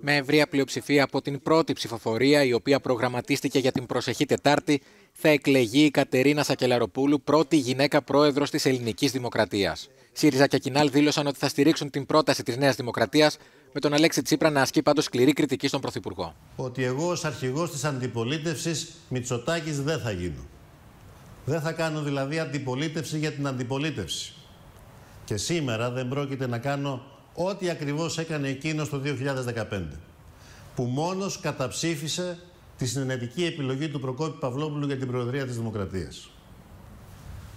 με ευρία πλειοψηφία από την πρώτη ψηφοφορία, η οποία προγραμματίστηκε για την προσεχή Τετάρτη, θα εκλεγεί η Κατερίνα Σακελαροπούλου πρώτη γυναίκα πρόεδρος της Ελληνικής Δημοκρατίας. ΣΥΡΙΖΑ και Κινάλ δήλωσαν ότι θα στηρίξουν την πρόταση της Νέας Δημοκρατίας, με τον Αλέξη Τσίπρα να ασκεί πάντως σκληρή κριτική στον Πρωθυπουργό. Ότι εγώ ως αρχηγός της αντιπολίτευσης Μητσοτάκης δεν θα γίνω. Δεν θα κάνω δηλαδή αντιπολίτευση για την αντιπολίτευση. Και σήμερα δεν πρόκειται να κάνω ό,τι ακριβώς έκανε εκείνος το 2015, που μόνος καταψήφισε τη συνενετική επιλογή του Προκόπη Παυλόπουλου για την Προεδρία της Δημοκρατίας.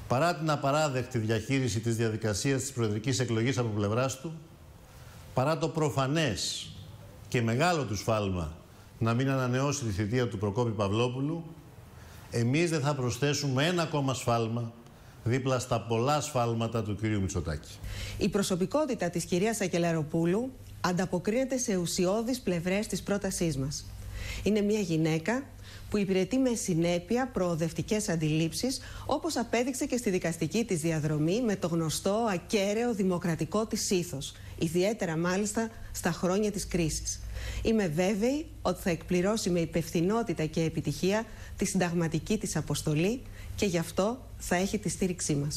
Παρά την απαράδεκτη διαχείριση της διαδικασίας της προεδρικής εκλογής από πλευράς του, παρά το προφανές και μεγάλο του σφάλμα να μην ανανεώσει τη θητεία του Προκόπη Παυλόπουλου, εμείς δεν θα προσθέσουμε ένα ακόμα σφάλμα δίπλα στα πολλά σφάλματα του κυρίου Μητσοτάκη. Η προσωπικότητα της κυρίας Ακελαροπούλου ανταποκρίνεται σε ουσιώδεις πλευρές της πρότασής μας. Είναι μια γυναίκα που υπηρετεί με συνέπεια προοδευτικές αντιλήψεις, όπως απέδειξε και στη δικαστική της διαδρομή με το γνωστό ακέραιο δημοκρατικό της ήθος, ιδιαίτερα μάλιστα στα χρόνια της κρίσης. Είμαι βέβαιη ότι θα εκπληρώσει με υπευθυνότητα και επιτυχία τη συνταγματική της αποστολή και γι' αυτό θα έχει τη στήριξή μας.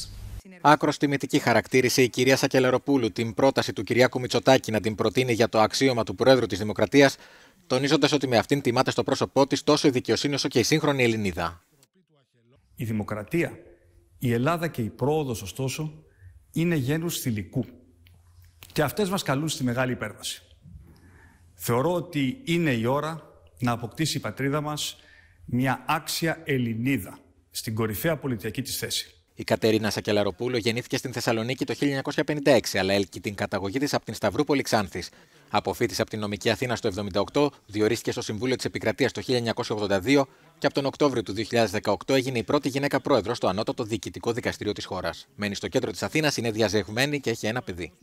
Άκρος τιμητική χαρακτήρισε η κυρία Σακελεροπούλου την πρόταση του κυρία Μητσοτάκη να την προτείνει για το αξίωμα του Πρόεδρου της Δημοκρατίας τονίζοντας ότι με αυτήν τιμάται στο πρόσωπό της τόσο η δικαιοσύνη όσο και η σύγχρονη Ελληνίδα. Η δημοκρατία, η Ελλάδα και η πρόοδος, ωστόσο, είναι γένους θηλυκού. Και αυτές μας καλούν στη μεγάλη υπέρβαση. Θεωρώ ότι είναι η ώρα να αποκτήσει η πατρίδα μας μια άξια Ελληνίδα στην κορυφαία πολιτιακή της θέση. Η Κατερίνα Σακελαροπούλου γεννήθηκε στην Θεσσαλονίκη το 1956, αλλά έλκει την καταγωγή της από την Σταυρούπολη Ξάνθης. Αποφύτησε από την νομική Αθήνα στο 1978, διορίστηκε στο Συμβούλιο της Επικρατείας το 1982 και από τον Οκτώβριο του 2018 έγινε η πρώτη γυναίκα πρόεδρος στο ανώτατο διοικητικό δικαστήριο της χώρας. Μένει στο κέντρο της Αθήνας, είναι διαζευμένη και έχει ένα παιδί.